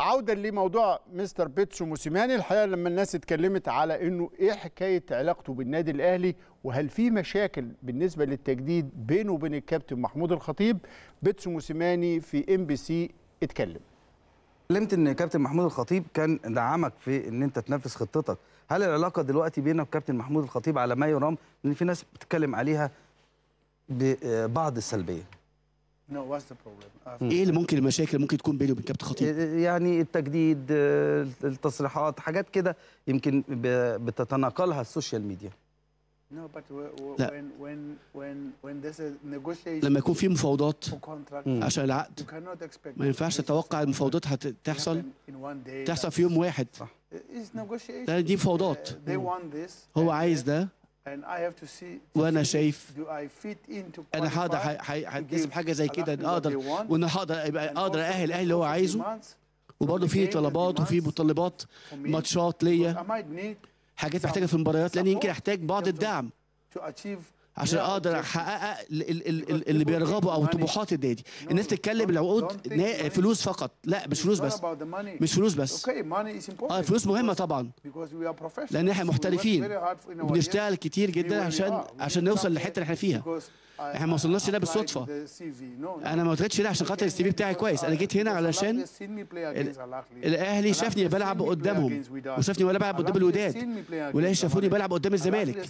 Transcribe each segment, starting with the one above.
عودا لموضوع مستر بيتسو موسيماني الحقيقه لما الناس اتكلمت على انه ايه حكايه علاقته بالنادي الاهلي وهل في مشاكل بالنسبه للتجديد بينه وبين الكابتن محمود الخطيب بيتسو موسيماني في ام بي سي اتكلم علمت ان كابتن محمود الخطيب كان دعمك في ان انت تنفذ خطتك هل العلاقه دلوقتي بينك وكابتن محمود الخطيب على ما يرام ان في ناس بتتكلم عليها ببعض السلبيه Uh, ايه اللي ممكن المشاكل اللي ممكن تكون بيني وبين كابتن خطيب؟ آه، يعني التجديد آه، التصريحات حاجات كده يمكن بتتناقلها السوشيال ميديا لا. لما يكون في مفاوضات عشان العقد ما ينفعش تتوقع المفاوضات هتحصل تحصل في يوم واحد صح. دي مفاوضات هو عايز ده وانا شايف انا هقدر هتكسب حاجه زي كده ان اقدر وان هقدر يبقى اقدر ااهل الاهلي اللي هو عايزه وبرضه في طلبات وفي متطلبات ماتشات ليا حاجات محتاجه في المباريات لان يمكن احتاج بعض الدعم عشان اقدر احقق اللي بيرغبوا او طموحات النادي الناس تتكلم العقود فلوس فقط لا مش فلوس بس مش فلوس بس اه الفلوس مهمه طبعا لان احنا محترفين بنشتغل كتير جدا عشان عشان نوصل للحته اللي احنا فيها احنا ما وصلناش هنا بالصدفه انا ما وصلتش هنا عشان خاطر السي في بتاعي كويس انا جيت هنا علشان الاهلي شافني بلعب قدامهم وشافني وانا بلعب قدام الوداد والاهلي شافوني بلعب قدام الزمالك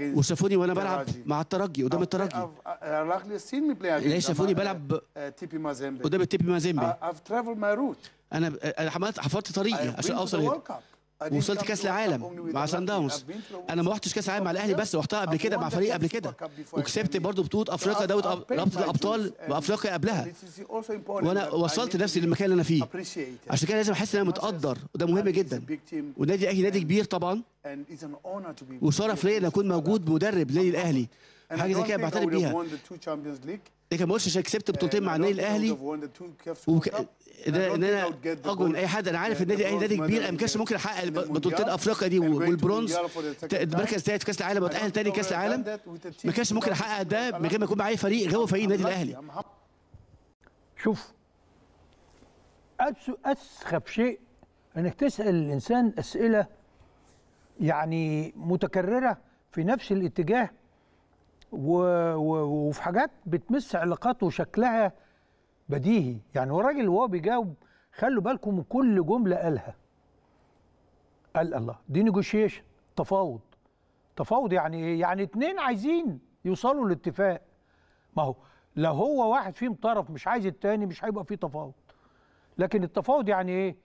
وشافوني وانا بلعب مع الترجي قدام الترجي الاهلي شافوني بلعب قدام التيبي مازيمبي انا عملت حفرت طريقي عشان اوصل هنا ووصلت كاس العالم مع سان داونز انا ما رحتش كاس العالم مع الاهلي بس رحتها قبل كده مع فريق قبل كده وكسبت برضه بطوله افريقيا دوت رابطه الابطال بافريقيا قبلها وانا وصلت نفسي للمكان اللي انا فيه عشان كده لازم احس ان انا متقدر وده مهم جدا والنادي الاهلي نادي كبير طبعا وشرف ليا ان اكون موجود مدرب للنادي الاهلي حاجه زي كده بعترف بيها لكن ما بقولش عشان كسبت بطولتين مع النادي الاهلي وك... ده ان انا اقوى من اي حد انا عارف النادي الاهلي نادي كبير انا ما كانش ممكن احقق بطولتين افريقيا دي والبرونز المركز الثالث في كاس العالم واتاهل ثاني كاس العالم ما كانش ممكن احقق ده من غير ما يكون معايا فريق غير فريق النادي الاهلي شوف اسخف شيء انك تسال الانسان اسئله يعني متكررة في نفس الاتجاه وفي حاجات بتمس علاقاته وشكلها بديهي يعني هو الراجل وهو بيجاوب خلوا بالكم من كل جملة قالها قال الله دي نيجوشيشن تفاوض تفاوض يعني ايه يعني اتنين عايزين يوصلوا لاتفاق ما هو لو هو واحد فيهم طرف مش عايز التاني مش هيبقى فيه تفاوض لكن التفاوض يعني ايه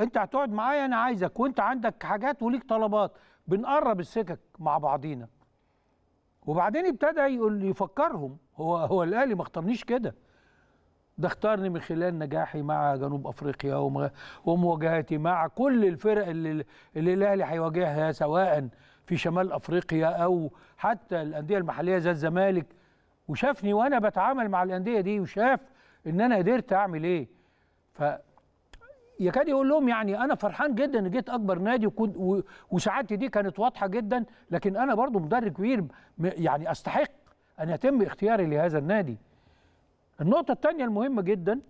انت هتقعد معايا انا عايزك وانت عندك حاجات وليك طلبات بنقرب السكك مع بعضينا وبعدين ابتدى يقول يفكرهم هو هو الاهلي ما اختارنيش كده ده اختارني من خلال نجاحي مع جنوب افريقيا ومواجهتي مع كل الفرق اللي, اللي الاهلي هيواجهها سواء في شمال افريقيا او حتى الانديه المحليه زي الزمالك وشافني وانا بتعامل مع الانديه دي وشاف ان انا قدرت اعمل ايه ف يكاد يقول لهم يعني انا فرحان جدا ان جيت اكبر نادي وسعادتي دي كانت واضحه جدا لكن انا برضو مدرب كبير يعني استحق ان يتم اختياري لهذا النادي النقطه الثانيه المهمه جدا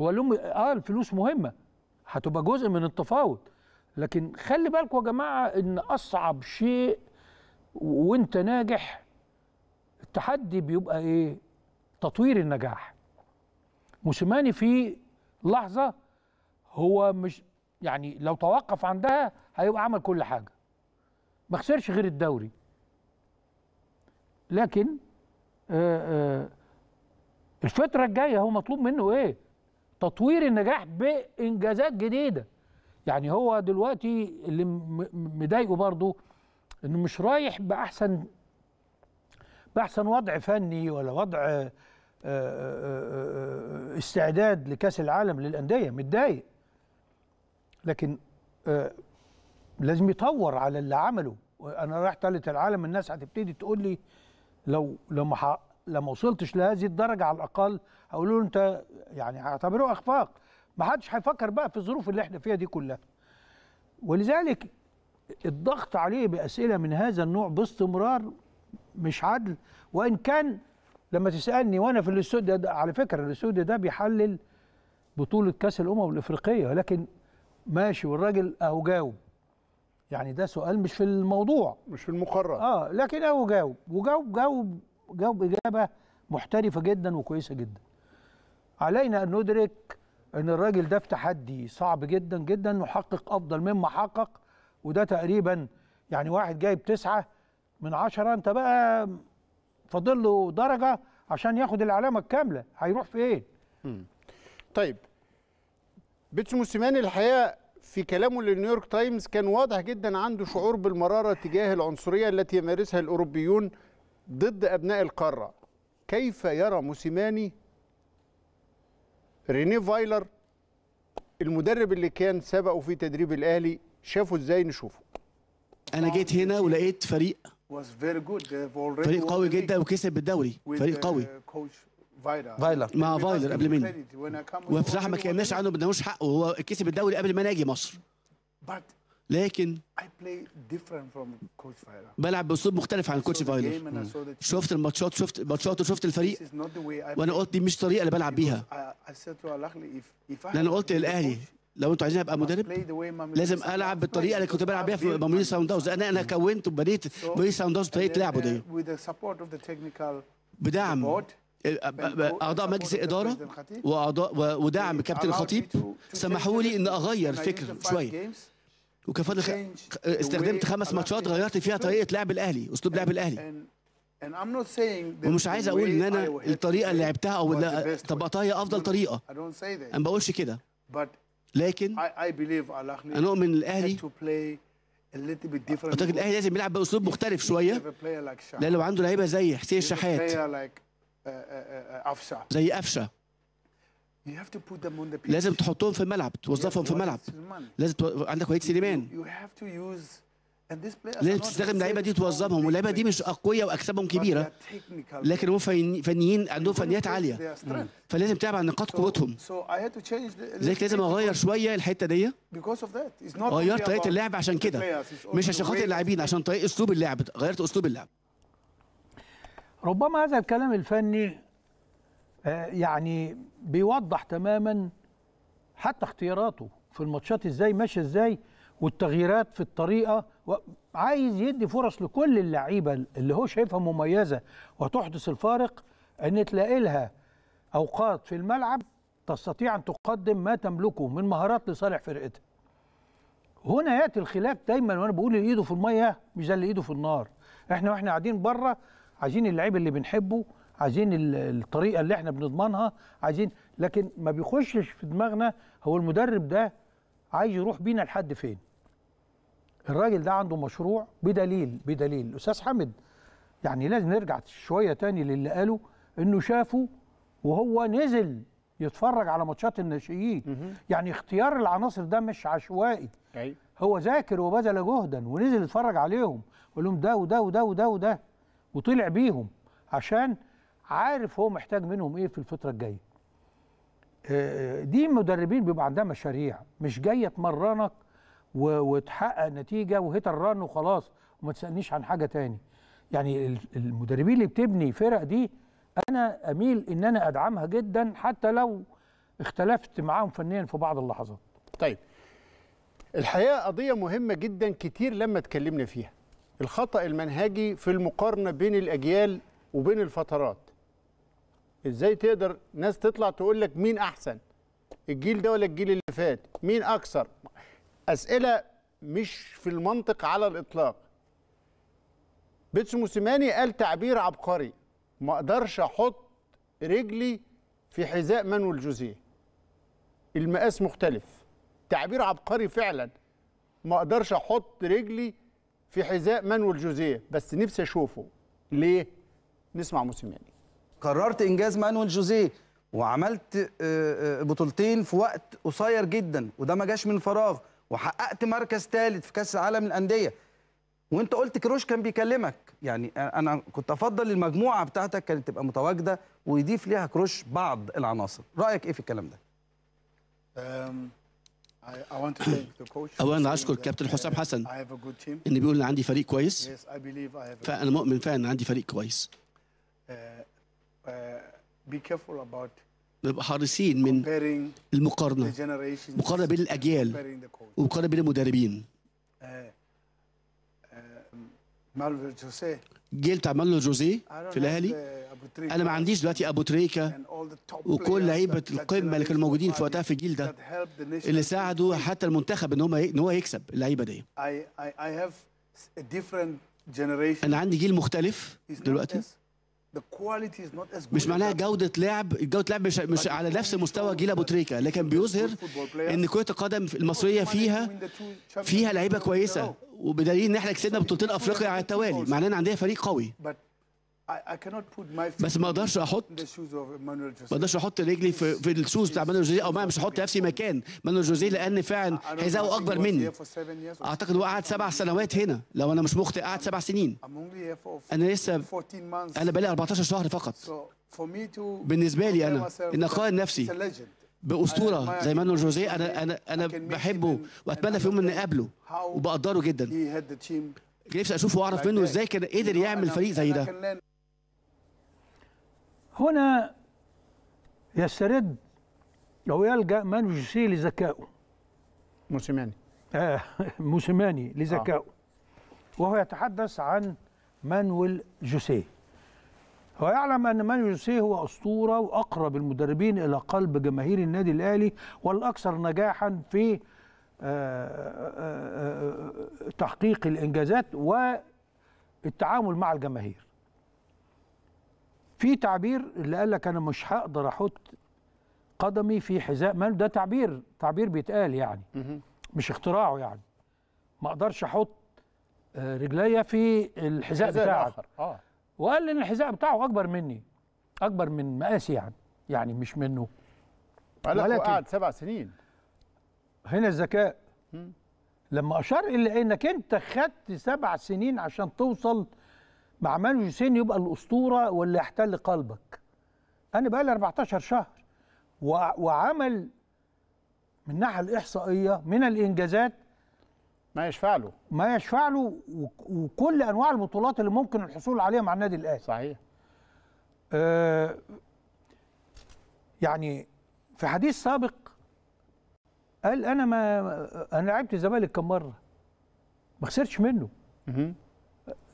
هو لهم اه الفلوس مهمه هتبقى جزء من التفاوض لكن خلي بالكم يا جماعه ان اصعب شيء وانت ناجح التحدي بيبقى ايه تطوير النجاح موسيماني في لحظه هو مش يعني لو توقف عندها هيبقى عمل كل حاجه ما خسرش غير الدوري لكن آه، آه، الفتره الجايه هو مطلوب منه ايه تطوير النجاح بانجازات جديده يعني هو دلوقتي اللي مضايقه برضه انه مش رايح باحسن باحسن وضع فني ولا وضع آه، استعداد لكاس العالم للانديه متضايق لكن آه لازم يطور على اللي عمله انا رايح ثالث العالم الناس هتبتدي تقول لي لو لما لما وصلتش لهذه الدرجه على الاقل هقول له انت يعني هيعتبروه اخفاق ما حدش هيفكر بقى في الظروف اللي احنا فيها دي كلها ولذلك الضغط عليه باسئله من هذا النوع باستمرار مش عدل وان كان لما تسالني وانا في الاستوديو على فكره الاستوديو ده بيحلل بطوله كاس الامم الافريقيه لكن ماشي والراجل اهو جاوب يعني ده سؤال مش في الموضوع مش في المقرر اه لكن اهو جاوب وجاوب جاوب جاوب اجابه محترفه جدا وكويسه جدا علينا ان ندرك ان الراجل ده في تحدي صعب جدا جدا نحقق افضل مما حقق وده تقريبا يعني واحد جايب تسعة من عشرة انت بقى فاضل له درجة عشان ياخد العلامة الكاملة هيروح فين؟ طيب بيتسو موسيماني الحقيقه في كلامه للنيويورك تايمز كان واضح جدا عنده شعور بالمراره تجاه العنصريه التي يمارسها الاوروبيون ضد ابناء القاره كيف يرى موسيماني رينيه فايلر المدرب اللي كان سبقه في تدريب الاهلي شافه ازاي نشوفه انا جيت هنا ولقيت فريق فريق قوي جدا وكسب الدوري فريق قوي فايلر مع فايلر قبل مني وبصراحه ما كناش عنه ما ادناهوش حقه هو كسب الدوري قبل ما انا اجي مصر لكن بلعب باسلوب مختلف عن الكوتش فايلر شفت الماتشات شفت الماتشات وشفت الفريق وانا قلت دي مش الطريقه اللي بلعب بيها لان قلت للاهلي لو انتوا عايزين ابقى مدرب لازم العب بالطريقه اللي كنت بلعب بيها في ماموري ساوند داوز انا انا كونت وبنيت ماموري ساوند داوز بطريقه لعبه دي uh, بدعم اعضاء مجلس الاداره واعضاء ودعم كابتن الخطيب سمحوا لي ان اغير فكر شويه وكفاضل استخدمت خمس ماتشات غيرت فيها طريقه لعب الاهلي اسلوب لعب الاهلي ومش عايز اقول ان انا الطريقه اللي لعبتها او طبقتها هي افضل طريقه انا ما بقولش كده لكن انا اؤمن الاهلي اعتقد الاهلي لازم يلعب باسلوب مختلف شويه لان لو عنده لعيبه زي حسين الشحات آه، آه، آه، زي قفشه لازم تحطهم في الملعب توظفهم في الملعب لازم عندك وليد سليمان لازم تستخدم اللعيبه دي توظفهم واللعيبه دي مش اقوياء واكسبهم كبيره لكن هم فنيين عندهم فنيات عاليه فلازم تلعب على نقاط قوتهم لذلك لازم اغير شويه الحته دي غيرت طريقه اللعب عشان كده مش عشان خاطر اللاعبين عشان طريقه اسلوب اللعب غيرت اسلوب اللعب ربما هذا الكلام الفني آه، يعني بيوضح تماما حتى اختياراته في الماتشات ازاي ماشي ازاي والتغييرات في الطريقه عايز يدي فرص لكل اللعيبه اللي هو شايفها مميزه وتحدث الفارق ان تلاقي لها اوقات في الملعب تستطيع ان تقدم ما تملكه من مهارات لصالح فرقتها. هنا ياتي الخلاف دايما وانا بقول اللي ايده في الميه مش زي اللي ايده في النار. احنا واحنا قاعدين بره عايزين اللعيب اللي بنحبه عايزين الطريقه اللي احنا بنضمنها عايزين لكن ما بيخشش في دماغنا هو المدرب ده عايز يروح بينا لحد فين الراجل ده عنده مشروع بدليل بدليل الاستاذ حامد يعني لازم نرجع شويه تاني للي قاله انه شافه وهو نزل يتفرج على ماتشات الناشئين يعني اختيار العناصر ده مش عشوائي هو ذاكر وبذل جهدا ونزل يتفرج عليهم وقال لهم ده وده وده وده وده وطلع بيهم عشان عارف هو محتاج منهم ايه في الفتره الجايه آه، آه، دي مدربين بيبقى عندها مشاريع مش جايه تمرنك وتحقق نتيجه وهيت الرن وخلاص وما تسالنيش عن حاجه تاني يعني المدربين اللي بتبني فرق دي انا اميل ان انا ادعمها جدا حتى لو اختلفت معاهم فنيا في بعض اللحظات طيب الحقيقه قضيه مهمه جدا كتير لما اتكلمنا فيها الخطأ المنهجي في المقارنة بين الأجيال وبين الفترات إزاي تقدر ناس تطلع تقول لك مين أحسن الجيل ده ولا الجيل اللي فات مين أكثر أسئلة مش في المنطق على الإطلاق بيتسو موسيماني قال تعبير عبقري ما اقدرش احط رجلي في حذاء مانويل جوزيه المقاس مختلف تعبير عبقري فعلا ما اقدرش احط رجلي في حذاء مانويل جوزيه بس نفسي اشوفه ليه نسمع موسيماني قررت انجاز مانويل جوزيه وعملت آه، آه، بطولتين في وقت قصير جدا وده ما جاش من فراغ وحققت مركز ثالث في كاس العالم للانديه وانت قلت كروش كان بيكلمك يعني انا كنت افضل المجموعه بتاعتك كانت تبقى متواجده ويضيف ليها كروش بعض العناصر رايك ايه في الكلام ده اولا اشكر كابتن حسام حسن ان بيقول ان عندي فريق كويس فانا مؤمن فعلا ان عندي فريق كويس uh, uh, نبقى حريصين من المقارنه مقارنه بين الاجيال ومقارنه بين المدربين uh, um, جيل تعمل له جوزيه في الاهلي انا ما عنديش دلوقتي ابو تريكه وكل لعيبه القمه اللي كانوا موجودين في وقتها في الجيل ده اللي ساعدوا حتى المنتخب ان هم ان هو يكسب اللعيبه دي انا عندي جيل مختلف دلوقتي مش معناها جودة لعب جودة لعب مش, مش على نفس مستوى جيل أبو تريكة لكن بيظهر إن كرة القدم المصرية فيها فيها لعيبة كويسة وبدليل إن إحنا كسبنا بطولتين أفريقيا على التوالي معناه إن عندنا فريق قوي بس ما اقدرش احط ما اقدرش احط رجلي في, في الشوز بتاع مانويل جوزيه او ما مش احط نفسي مكان مانويل جوزيه لان فعلا حذائه اكبر مني اعتقد هو قعد سبع سنوات هنا لو انا مش مخطئ قعد سبع سنين انا لسه انا بقالي 14 شهر فقط بالنسبه لي انا ان اقارن نفسي باسطوره زي مانويل جوزيه انا انا انا بحبه واتمنى في يوم اني اقابله وبقدره جدا نفسي اشوفه واعرف منه ازاي كان قدر يعمل فريق زي ده هنا يسترد أو يلجأ من يجسيه لذكائه موسيماني آه موسيماني لذكائه آه. وهو يتحدث عن مانويل جوسيه هو يعلم أن مانويل جوسيه هو أسطورة وأقرب المدربين إلى قلب جماهير النادي الأهلي والأكثر نجاحا في آه، آه، آه، تحقيق الإنجازات والتعامل مع الجماهير في تعبير اللي قال لك انا مش هقدر احط قدمي في حذاء مال ده تعبير تعبير بيتقال يعني مش اختراعه يعني ما اقدرش احط آه، رجليا في الحذاء بتاعه آه. وقال ان الحذاء بتاعه اكبر مني اكبر من مقاسي يعني يعني مش منه قال لك قعد سبع سنين هنا الذكاء لما اشار الى انك انت خدت سبع سنين عشان توصل مع مانو حسين يبقى الاسطوره واللي يحتل قلبك انا بقى لي 14 شهر وعمل من الناحيه الاحصائيه من الانجازات ما يشفع له ما يشفع له وكل انواع البطولات اللي ممكن الحصول عليها مع النادي الاهلي صحيح آه يعني في حديث سابق قال انا ما انا لعبت الزمالك كم مره ما خسرتش منه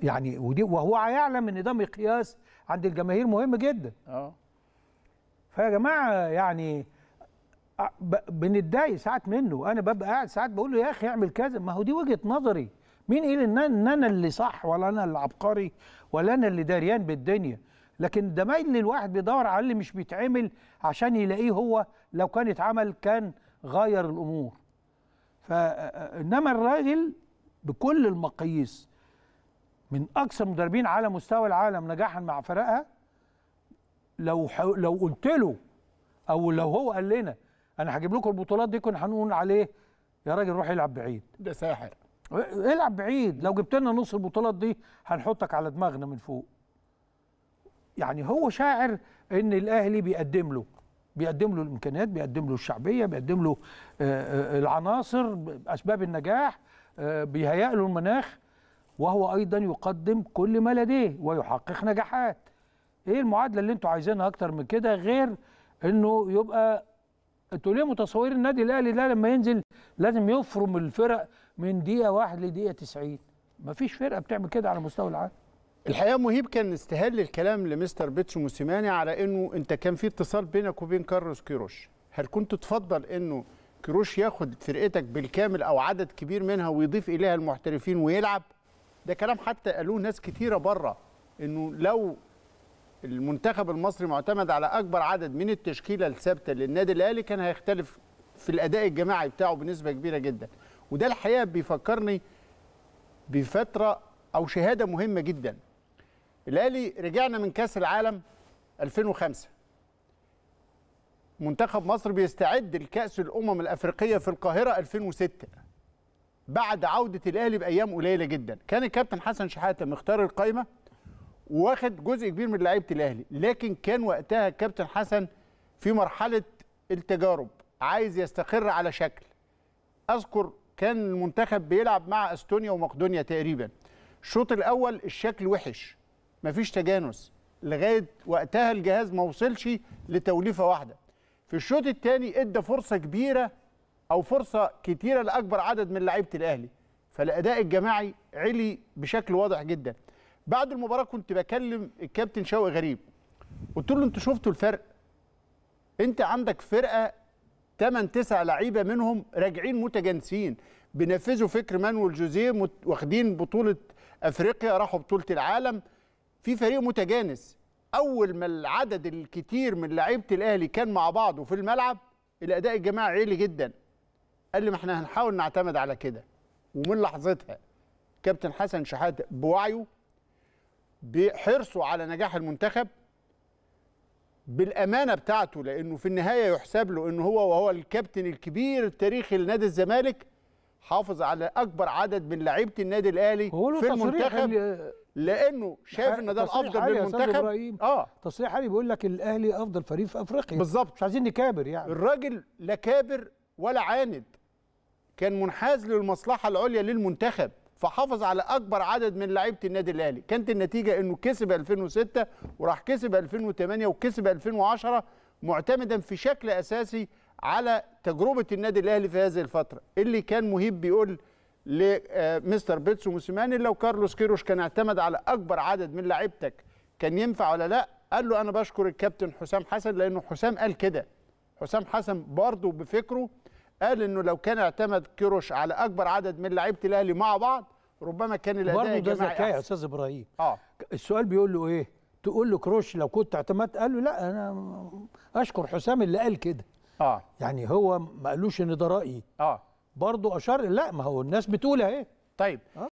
يعني ودي وهو يعلم ان ده مقياس عند الجماهير مهم جدا اه فيا جماعه يعني بنتضايق ساعات منه انا ببقى قاعد ساعات بقول له يا اخي اعمل كذا ما هو دي وجهه نظري مين قال ان انا اللي صح ولا انا اللي عبقري ولا انا اللي داريان بالدنيا لكن ده اللي الواحد بيدور على اللي مش بيتعمل عشان يلاقيه هو لو كان اتعمل كان غير الامور فانما الراجل بكل المقاييس من اقصى المدربين على مستوى العالم نجاحا مع فرقها لو حو... لو قلت له او لو هو قال لنا انا هجيب لكم البطولات دي كنا هنقول عليه يا راجل روح العب بعيد ده ساحر العب بعيد لو جبت لنا نص البطولات دي هنحطك على دماغنا من فوق يعني هو شاعر ان الاهلي بيقدم له بيقدم له الامكانيات بيقدم له الشعبيه بيقدم له آه، آه، آه، العناصر اسباب النجاح بيهيئ له المناخ وهو ايضا يقدم كل ما لديه ويحقق نجاحات ايه المعادله اللي انتم عايزينها اكتر من كده غير انه يبقى انتوا ليه متصورين النادي الاهلي ده لما ينزل لازم يفرم الفرق من دقيقه واحد لدقيقه 90 مفيش فرقه بتعمل كده على مستوى العالم الحقيقه مهيب كان استهل الكلام لمستر بيتش موسيماني على انه انت كان في اتصال بينك وبين كارلوس كيروش هل كنت تفضل انه كيروش ياخد فرقتك بالكامل او عدد كبير منها ويضيف اليها المحترفين ويلعب ده كلام حتى قالوه ناس كتيره بره انه لو المنتخب المصري معتمد على اكبر عدد من التشكيله الثابته للنادي الاهلي كان هيختلف في الاداء الجماعي بتاعه بنسبه كبيره جدا وده الحقيقه بيفكرني بفتره او شهاده مهمه جدا الاهلي رجعنا من كاس العالم 2005 منتخب مصر بيستعد لكاس الامم الافريقيه في القاهره 2006 بعد عوده الاهلي بايام قليله جدا كان الكابتن حسن شحاته مختار القايمه واخد جزء كبير من لعيبه الاهلي لكن كان وقتها الكابتن حسن في مرحله التجارب عايز يستقر على شكل اذكر كان المنتخب بيلعب مع استونيا ومقدونيا تقريبا الشوط الاول الشكل وحش مفيش تجانس لغايه وقتها الجهاز ما وصلش لتوليفه واحده في الشوط الثاني ادى فرصه كبيره او فرصه كتيره لاكبر عدد من لعيبه الاهلي فالاداء الجماعي علي بشكل واضح جدا بعد المباراه كنت بكلم الكابتن شوقي غريب قلت له انتوا شفتوا الفرق انت عندك فرقه 8 9 لعيبه منهم راجعين متجانسين بينفذوا فكر مانويل جوزيه واخدين بطوله افريقيا راحوا بطوله العالم في فريق متجانس اول ما العدد الكتير من لعيبه الاهلي كان مع بعضه في الملعب الاداء الجماعي عالي جدا قال لي ما احنا هنحاول نعتمد على كده ومن لحظتها كابتن حسن شحاته بوعيه بحرصه على نجاح المنتخب بالامانه بتاعته لانه في النهايه يحسب له ان هو وهو الكابتن الكبير التاريخي لنادي الزمالك حافظ على اكبر عدد من لعيبه النادي الاهلي في المنتخب لانه شايف ان ده الافضل للمنتخب اه تصريح علي بيقول لك الاهلي افضل فريق في افريقيا بالظبط مش عايزين نكابر يعني الراجل لا كابر ولا عاند كان منحاز للمصلحه العليا للمنتخب فحافظ على اكبر عدد من لعيبه النادي الاهلي كانت النتيجه انه كسب 2006 وراح كسب 2008 وكسب 2010 معتمدا في شكل اساسي على تجربه النادي الاهلي في هذه الفتره اللي كان مهيب بيقول لمستر آه، بيتسو موسيماني لو كارلوس كيروش كان اعتمد على اكبر عدد من لعيبتك كان ينفع ولا لا قال له انا بشكر الكابتن حسام حسن لانه حسام قال كده حسام حسن برضه بفكره قال انه لو كان اعتمد كيروش على اكبر عدد من لعيبه الاهلي مع بعض ربما كان الاداء برضه ده ذكاء يا استاذ ابراهيم اه السؤال بيقول له ايه تقول له كروش لو كنت اعتمدت قال له لا انا اشكر حسام اللي قال كده اه يعني هو ما قالوش ان ده رايي اه برضه اشار لا ما هو الناس بتقول اهي طيب آه.